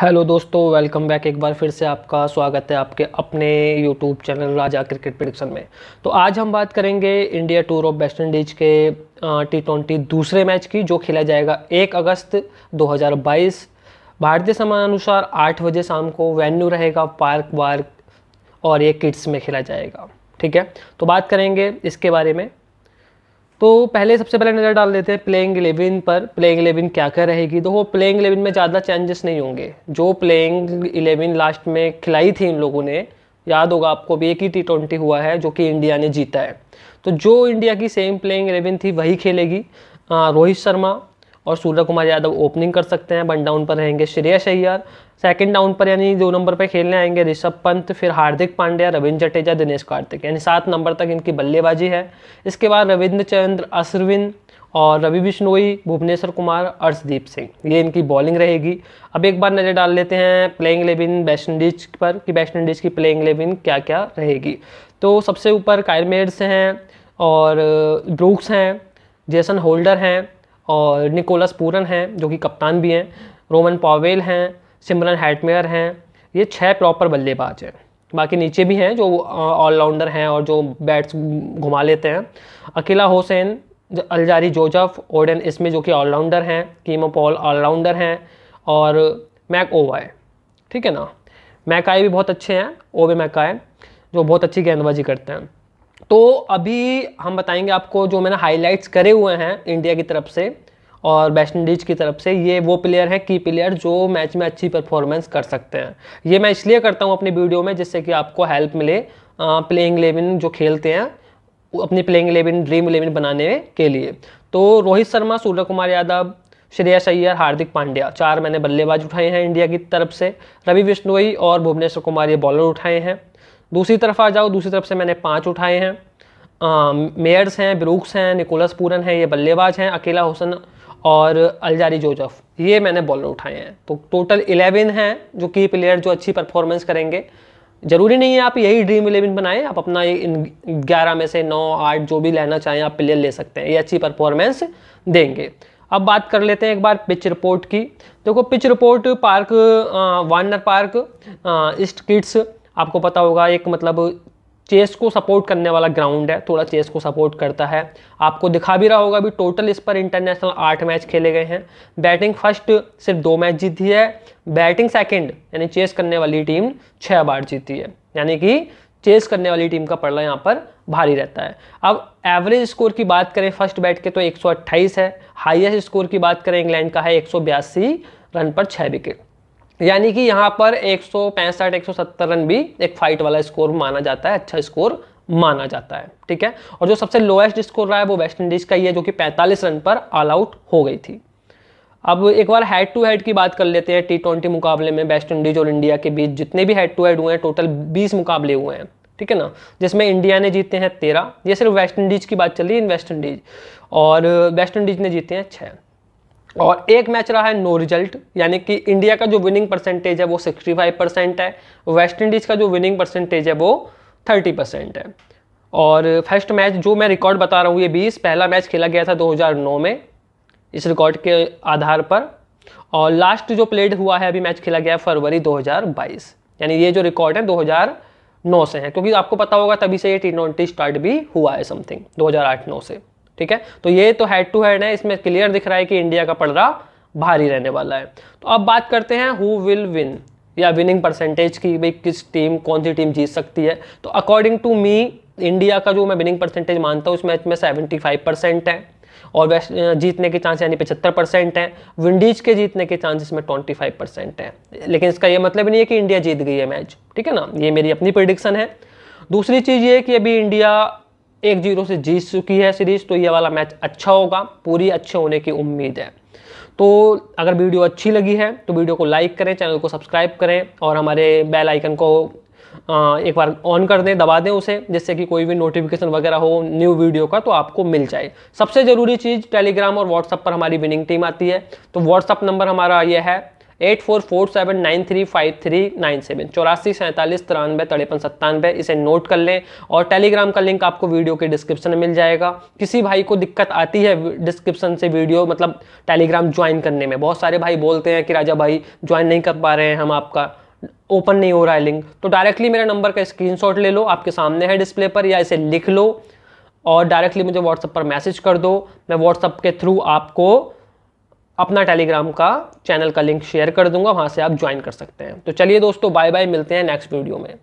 hello दोस्तों welcome back एक बार फिर से आपका स्वागत है आपके अपने YouTube channel Raja cricket prediction में तो आज हम बात करेंगे India tour of West Indies के टी ट्वेंटी दूसरे मैच की जो खेला जाएगा एक अगस्त 2022 भारतीय अनुसार आठ बजे शाम को वेन्यू रहेगा पार्क वार्क और ये किड्स में खेला जाएगा ठीक है तो बात करेंगे इसके बारे में तो पहले सबसे पहले नज़र डाल देते हैं प्लेइंग इलेवन पर प्लेइंग इलेवन क्या क्या रहेगी तो वो प्लेइंग इलेवन में ज़्यादा चेंजेस नहीं होंगे जो प्लेइंग इलेवन लास्ट में खिलाई थी इन लोगों ने याद होगा आपको भी एक ही टी ट्वेंटी हुआ है जो कि इंडिया ने जीता है तो जो इंडिया की सेम प्लेइंग इलेवन थी वही खेलेगी रोहित शर्मा और सूर्य कुमार यादव ओपनिंग कर सकते हैं वन डाउन पर रहेंगे श्रेयस अय्यर सेकंड डाउन पर यानी दो नंबर पर खेलने आएंगे ऋषभ पंत फिर हार्दिक पांड्या रविंद्र जडेजा दिनेश कार्तिक यानी सात नंबर तक इनकी बल्लेबाजी है इसके बाद रविंद्र चंद्र अश्विन और रवि बिश्नोई भुवनेश्वर कुमार अर्शदीप सिंह ये इनकी बॉलिंग रहेगी अब एक बार नज़र डाल लेते हैं प्लेइंग इलेवन वेस्ट इंडीज पर कि वेस्ट इंडीज़ की प्लेइंग इलेवन क्या क्या रहेगी तो सबसे ऊपर कायरमेड्स हैं और ब्रूक्स uh, हैं जेसन होल्डर हैं और निकोलस पूरन हैं जो कि कप्तान भी हैं रोमन पावेल हैं सिमरन हैटमेयर हैं ये छः प्रॉपर बल्लेबाज हैं बाकी नीचे भी हैं जो ऑलराउंडर हैं और जो बैट्स घुमा लेते हैं अकेला हुसैन अलजारी जोजफ ओडन इसमें जो कि ऑलराउंडर हैं कीमो पॉल ऑलराउंडर हैं और मैक ओवाए ठीक है ना मैकाए भी बहुत अच्छे हैं ओवे मैकाए जो बहुत अच्छी गेंदबाजी करते हैं तो अभी हम बताएंगे आपको जो मैंने हाईलाइट्स करे हुए हैं इंडिया की तरफ से और वेस्ट इंडीज की तरफ से ये वो प्लेयर हैं की प्लेयर जो मैच में अच्छी परफॉर्मेंस कर सकते हैं ये मैं इसलिए करता हूँ अपनी वीडियो में जिससे कि आपको हेल्प मिले प्लेइंग इलेवन जो खेलते हैं अपनी प्लेइंग इलेवन ड्रीम इलेवन बनाने के लिए तो रोहित शर्मा सूर्य कुमार यादव श्रेयस अय्यर हार्दिक पांड्या चार मैंने बल्लेबाज उठाए हैं इंडिया की तरफ से रवि बिश्नोई और भुवनेश्वर कुमार ये बॉलर उठाए हैं दूसरी तरफ आ जाओ दूसरी तरफ से मैंने पाँच उठाए हैं मेयर्स हैं ब्रूक्स हैं निकोलस पूरन हैं ये बल्लेबाज हैं अकेला हुसन और अलजारी जोजफ ये मैंने बॉलर उठाए हैं तो टोटल इलेवन हैं जो की प्लेयर जो अच्छी परफॉर्मेंस करेंगे ज़रूरी नहीं है आप यही ड्रीम इलेवन बनाएं आप अपना इन ग्यारह में से नौ आठ जो भी लेना चाहें आप प्लेयर ले सकते हैं ये अच्छी परफॉर्मेंस देंगे अब बात कर लेते हैं एक बार पिच रिपोर्ट की देखो pitch report park Warner park St Kitts आपको पता होगा एक मतलब चेस को सपोर्ट करने वाला ग्राउंड है थोड़ा चेस को सपोर्ट करता है आपको दिखा भी रहा होगा अभी टोटल इस पर इंटरनेशनल आठ मैच खेले गए हैं बैटिंग फर्स्ट सिर्फ दो मैच जीती है बैटिंग सेकंड यानी चेस करने वाली टीम छः बार जीती है यानी कि चेस करने वाली टीम का पड़ला यहाँ पर भारी रहता है अब एवरेज स्कोर की बात करें फर्स्ट बैट के तो एक है हाइएस्ट स्कोर की बात करें इंग्लैंड का है एक रन पर छः विकेट यानी कि यहाँ पर एक सौ पैंसठ एक सौ सत्तर रन भी एक फाइट वाला स्कोर माना जाता है अच्छा स्कोर माना जाता है ठीक है और जो सबसे लोएस्ट स्कोर रहा है वो वेस्ट इंडीज का ही है जो कि 45 रन पर ऑल आउट हो गई थी अब एक बार हेड टू हेड की बात कर लेते हैं टी ट्वेंटी मुकाबले में वेस्ट इंडीज और इंडिया के बीच जितने भी हेड टू हेड हुए हैं टोटल बीस मुकाबले हुए हैं ठीक है ना जिसमें इंडिया ने जीते हैं तेरह ये सिर्फ वेस्ट इंडीज की बात चल रही है इन वेस्ट इंडीज और वेस्ट इंडीज ने जीते हैं छः और एक मैच रहा है नो रिजल्ट यानी कि इंडिया का जो विनिंग परसेंटेज है वो 65 परसेंट है वेस्ट इंडीज़ का जो विनिंग परसेंटेज है वो 30 परसेंट है और फर्स्ट मैच जो मैं रिकॉर्ड बता रहा हूँ ये 20 पहला मैच खेला गया था 2009 में इस रिकॉर्ड के आधार पर और लास्ट जो प्लेड हुआ है अभी मैच खेला गया फरवरी दो यानी ये जो रिकॉर्ड है दो से है क्योंकि आपको पता होगा तभी से ये टी ट्वेंटी स्टार्ट भी हुआ है समथिंग दो हज़ार से ठीक है तो ये तो हेड टू हेड है इसमें क्लियर दिख रहा है कि इंडिया का पलड़ा भारी रहने वाला है तो अब बात करते हैं हु विल विन या विनिंग परसेंटेज की भाई किस टीम कौन सी टीम जीत सकती है तो अकॉर्डिंग टू मी इंडिया का जो मैं विनिंग परसेंटेज मानता हूँ उस मैच में सेवेंटी फाइव परसेंट है और वेस्ट जीतने के चांस यानी पचहत्तर परसेंट है विंडीज के जीतने के चांस इसमें ट्वेंटी फाइव परसेंट है लेकिन इसका ये मतलब नहीं है कि इंडिया जीत गई है मैच ठीक है ना ये मेरी अपनी प्रिडिक्शन है दूसरी चीज़ ये कि अभी इंडिया एक जीरो से जीत चुकी है सीरीज तो ये वाला मैच अच्छा होगा पूरी अच्छे होने की उम्मीद है तो अगर वीडियो अच्छी लगी है तो वीडियो को लाइक करें चैनल को सब्सक्राइब करें और हमारे बेल आइकन को एक बार ऑन कर दें दबा दें उसे जिससे कि कोई भी नोटिफिकेशन वगैरह हो न्यू वीडियो का तो आपको मिल जाए सबसे ज़रूरी चीज़ टेलीग्राम और व्हाट्सअप पर हमारी विनिंग टीम आती है तो व्हाट्सअप नंबर हमारा यह है eight four four seven nine three five three nine seven चौरासी सैंतालीस तिरानवे तड़ेपन सत्तानवे इसे नोट कर लें और टेलीग्राम का लिंक आपको वीडियो के डिस्क्रिप्शन में मिल जाएगा किसी भाई को दिक्कत आती है डिस्क्रिप्शन से वीडियो मतलब टेलीग्राम ज्वाइन करने में बहुत सारे भाई बोलते हैं कि राजा भाई ज्वाइन नहीं कर पा रहे हैं हम आपका ओपन नहीं हो रहा है लिंक तो डायरेक्टली मेरे नंबर का स्क्रीन ले लो आपके सामने है डिस्प्ले पर या इसे लिख लो और डायरेक्टली मुझे व्हाट्सअप पर मैसेज कर दो मैं व्हाट्सअप के थ्रू आपको अपना टेलीग्राम का चैनल का लिंक शेयर कर दूंगा वहाँ से आप ज्वाइन कर सकते हैं तो चलिए दोस्तों बाय बाय मिलते हैं नेक्स्ट वीडियो में